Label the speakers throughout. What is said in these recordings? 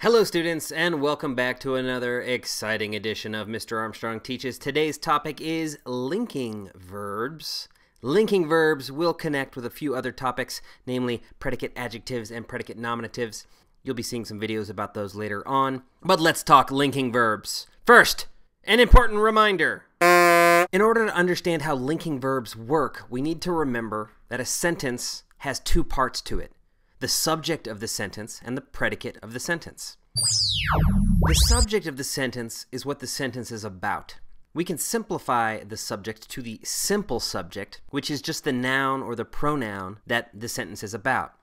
Speaker 1: Hello students and welcome back to another exciting edition of Mr. Armstrong Teaches. Today's topic is linking verbs. Linking verbs will connect with a few other topics, namely predicate adjectives and predicate nominatives. You'll be seeing some videos about those later on. But let's talk linking verbs. First, an important reminder. In order to understand how linking verbs work, we need to remember that a sentence has two parts to it the subject of the sentence and the predicate of the sentence. The subject of the sentence is what the sentence is about. We can simplify the subject to the simple subject, which is just the noun or the pronoun that the sentence is about.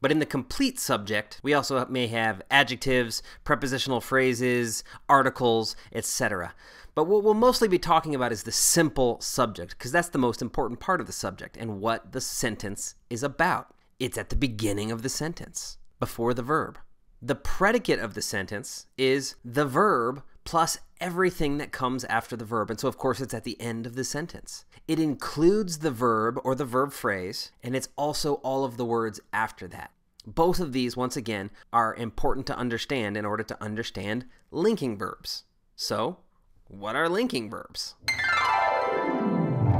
Speaker 1: But in the complete subject, we also may have adjectives, prepositional phrases, articles, etc. But what we'll mostly be talking about is the simple subject, because that's the most important part of the subject and what the sentence is about. It's at the beginning of the sentence, before the verb. The predicate of the sentence is the verb plus everything that comes after the verb. And so, of course, it's at the end of the sentence. It includes the verb or the verb phrase, and it's also all of the words after that. Both of these, once again, are important to understand in order to understand linking verbs. So, what are linking verbs?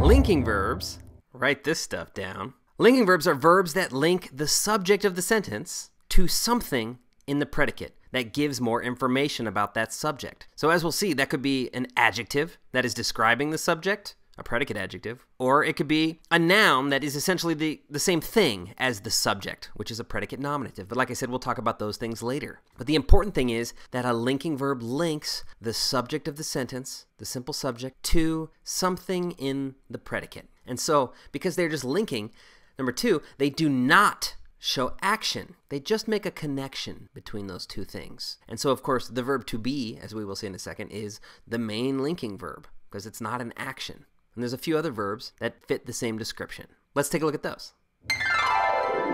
Speaker 1: Linking verbs, write this stuff down, Linking verbs are verbs that link the subject of the sentence to something in the predicate that gives more information about that subject. So as we'll see, that could be an adjective that is describing the subject, a predicate adjective, or it could be a noun that is essentially the, the same thing as the subject, which is a predicate nominative. But like I said, we'll talk about those things later. But the important thing is that a linking verb links the subject of the sentence, the simple subject, to something in the predicate. And so, because they're just linking, Number two, they do not show action. They just make a connection between those two things. And so, of course, the verb to be, as we will see in a second, is the main linking verb because it's not an action. And there's a few other verbs that fit the same description. Let's take a look at those.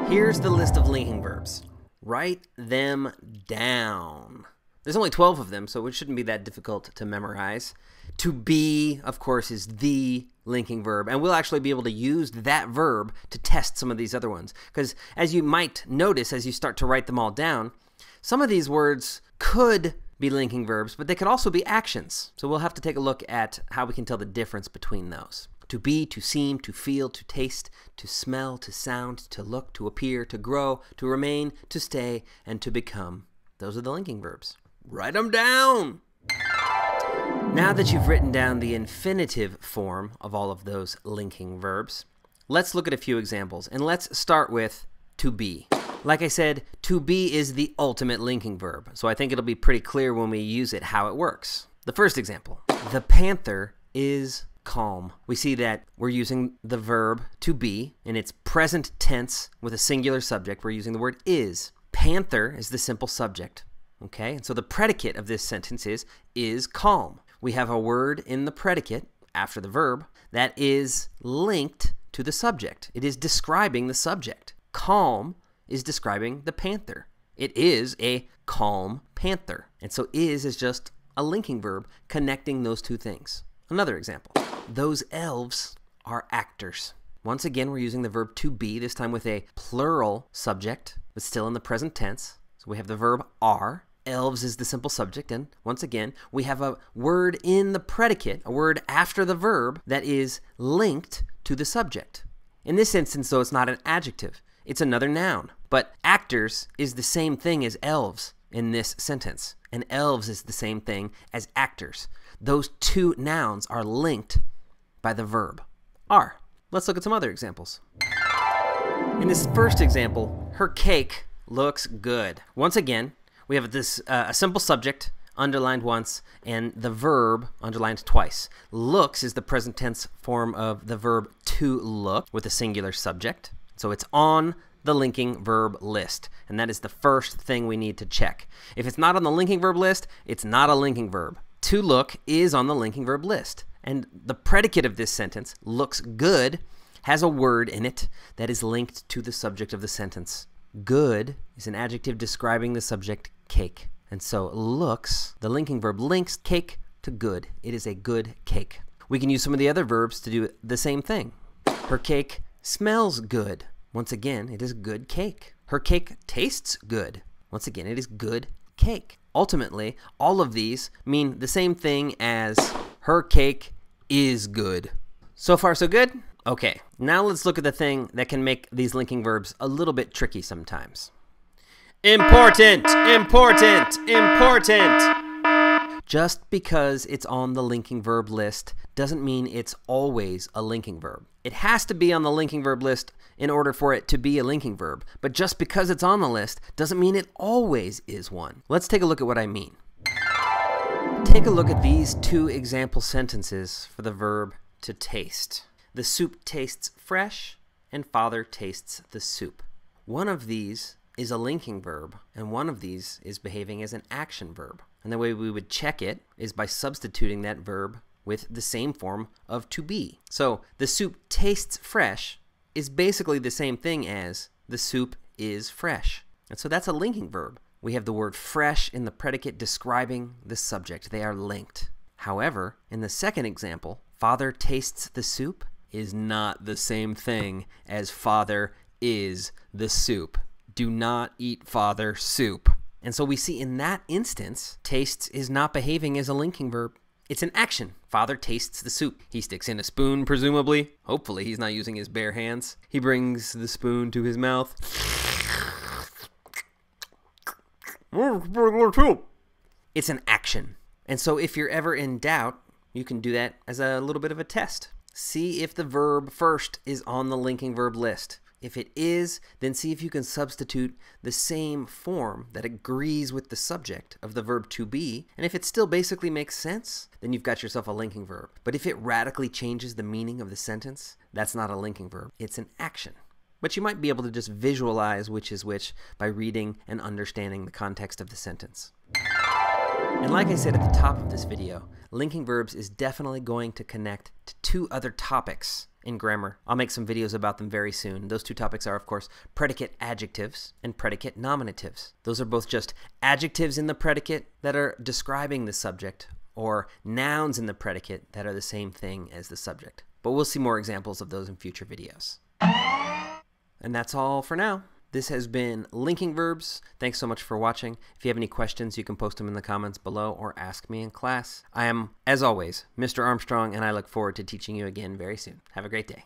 Speaker 1: Here's the list of linking verbs. Write them down. There's only 12 of them, so it shouldn't be that difficult to memorize. To be, of course, is the linking verb. And we'll actually be able to use that verb to test some of these other ones. Because as you might notice as you start to write them all down, some of these words could be linking verbs, but they could also be actions. So we'll have to take a look at how we can tell the difference between those. To be, to seem, to feel, to taste, to smell, to sound, to look, to appear, to grow, to remain, to stay, and to become. Those are the linking verbs. Write them down! Now that you've written down the infinitive form of all of those linking verbs, let's look at a few examples. And let's start with to be. Like I said, to be is the ultimate linking verb, so I think it'll be pretty clear when we use it how it works. The first example, the panther is calm. We see that we're using the verb to be in its present tense with a singular subject. We're using the word is. Panther is the simple subject. Okay, and so the predicate of this sentence is is calm we have a word in the predicate after the verb that is linked to the subject. It is describing the subject. Calm is describing the panther. It is a calm panther. And so is is just a linking verb connecting those two things. Another example. Those elves are actors. Once again, we're using the verb to be, this time with a plural subject, but still in the present tense. So we have the verb are, elves is the simple subject. And once again, we have a word in the predicate, a word after the verb that is linked to the subject. In this instance, though, it's not an adjective, it's another noun. But actors is the same thing as elves in this sentence, and elves is the same thing as actors. Those two nouns are linked by the verb are. Let's look at some other examples. In this first example, her cake looks good. Once again, we have this uh, a simple subject underlined once and the verb underlined twice. Looks is the present tense form of the verb to look with a singular subject. So it's on the linking verb list. And that is the first thing we need to check. If it's not on the linking verb list, it's not a linking verb. To look is on the linking verb list. And the predicate of this sentence, looks good, has a word in it that is linked to the subject of the sentence. Good is an adjective describing the subject cake. And so looks, the linking verb links cake to good. It is a good cake. We can use some of the other verbs to do the same thing. Her cake smells good. Once again, it is good cake. Her cake tastes good. Once again, it is good cake. Ultimately, all of these mean the same thing as her cake is good. So far, so good? Okay, now let's look at the thing that can make these linking verbs a little bit tricky sometimes. Important, important, important. Just because it's on the linking verb list doesn't mean it's always a linking verb. It has to be on the linking verb list in order for it to be a linking verb, but just because it's on the list doesn't mean it always is one. Let's take a look at what I mean. Take a look at these two example sentences for the verb to taste. The soup tastes fresh, and father tastes the soup. One of these is a linking verb, and one of these is behaving as an action verb. And the way we would check it is by substituting that verb with the same form of to be. So the soup tastes fresh is basically the same thing as the soup is fresh. And so that's a linking verb. We have the word fresh in the predicate describing the subject. They are linked. However, in the second example, father tastes the soup is not the same thing as father is the soup do not eat father soup. And so we see in that instance, tastes is not behaving as a linking verb. It's an action. Father tastes the soup. He sticks in a spoon, presumably. Hopefully, he's not using his bare hands. He brings the spoon to his mouth. It's an action. And so, if you're ever in doubt, you can do that as a little bit of a test. See if the verb first is on the linking verb list. If it is, then see if you can substitute the same form that agrees with the subject of the verb to be, and if it still basically makes sense, then you've got yourself a linking verb. But if it radically changes the meaning of the sentence, that's not a linking verb, it's an action. But you might be able to just visualize which is which by reading and understanding the context of the sentence. And like I said at the top of this video, linking verbs is definitely going to connect to two other topics in grammar. I'll make some videos about them very soon. Those two topics are, of course, predicate adjectives and predicate nominatives. Those are both just adjectives in the predicate that are describing the subject, or nouns in the predicate that are the same thing as the subject. But we'll see more examples of those in future videos. And that's all for now. This has been Linking Verbs. Thanks so much for watching. If you have any questions, you can post them in the comments below or ask me in class. I am, as always, Mr. Armstrong, and I look forward to teaching you again very soon. Have a great day.